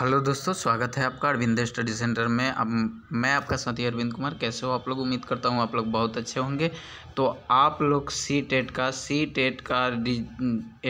hello दोस्तों स्वागत है आपका अरविंद स्टडी सेंटर में अब मैं आपका साथी अरविंद कुमार कैसे हो आप लोग उम्मीद करता हूँ आप लोग बहुत अच्छे होंगे तो आप लोग सी टेट e का सी टेट e का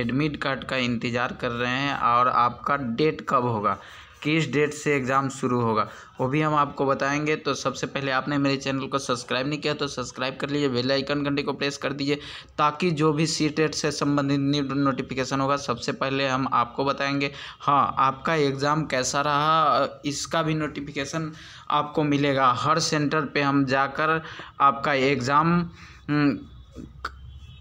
एडमिट कार्ड का इंतज़ार कर रहे हैं और आपका डेट कब होगा किस डेट से एग्ज़ाम शुरू होगा वो भी हम आपको बताएंगे तो सबसे पहले आपने मेरे चैनल को सब्सक्राइब नहीं किया तो सब्सक्राइब कर लीजिए बेल आइकन घंटे को प्रेस कर दीजिए ताकि जो भी सी टेट से संबंधित नोटिफिकेशन होगा सबसे पहले हम आपको बताएंगे हाँ आपका एग्ज़ाम कैसा रहा इसका भी नोटिफिकेशन आपको मिलेगा हर सेंटर पर हम जाकर आपका एग्ज़ाम हम्म,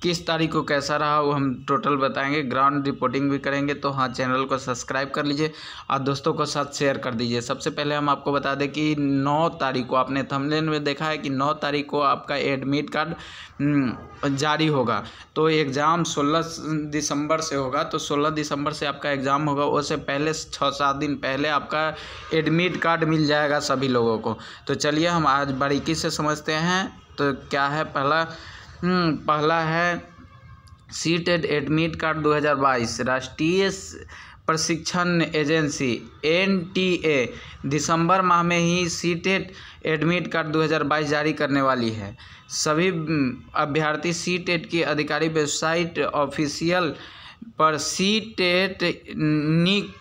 किस तारीख को कैसा रहा वो हम टोटल बताएंगे ग्राउंड रिपोर्टिंग भी करेंगे तो हाँ चैनल को सब्सक्राइब कर लीजिए और दोस्तों को साथ शेयर कर दीजिए सबसे पहले हम आपको बता दें कि 9 तारीख को आपने थंबनेल में देखा है कि 9 तारीख को आपका एडमिट कार्ड हम्म, जारी होगा तो एग्ज़ाम 16 दिसंबर से होगा तो 16 दिसंबर से आपका एग्ज़ाम होगा उससे पहले छः सात दिन पहले आपका एडमिट कार्ड मिल जाएगा सभी लोगों को तो चलिए हम आज बारीकी से समझते हैं तो क्या है पहला हम्म, पहला है सी टेट एडमिट कार्ड 2022 राष्ट्रीय प्रशिक्षण एजेंसी एन टी ए दिसंबर माह में ही सी टेट एडमिट कार्ड 2022 जारी करने वाली है सभी हम्म, अभ्यर्थी सी टेट की अधिकारी वेबसाइट ऑफिशियल पर C TET nic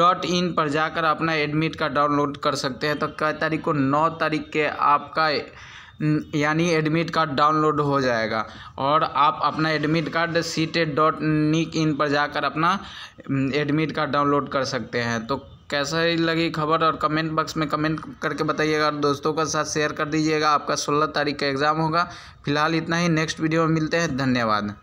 dot in पर जाकर अपना एडमिट कार्ड डाउनलोड कर सकते हैं तो कई तारीख को नौ तारीख के आपका यानी एडमिट कार्ड डाउनलोड हो जाएगा और आप अपना admit card C dot nic in पर जाकर अपना एडमिट कार्ड डाउनलोड कर सकते हैं तो कैसा ही लगी खबर और कमेंट बॉक्स में कमेंट करके बताइएगा और दोस्तों के साथ शेयर कर दीजिएगा आपका सोलह तारीख का एग्ज़ाम होगा फिलहाल इतना ही नेक्स्ट वीडियो में मिलते हैं धन्यवाद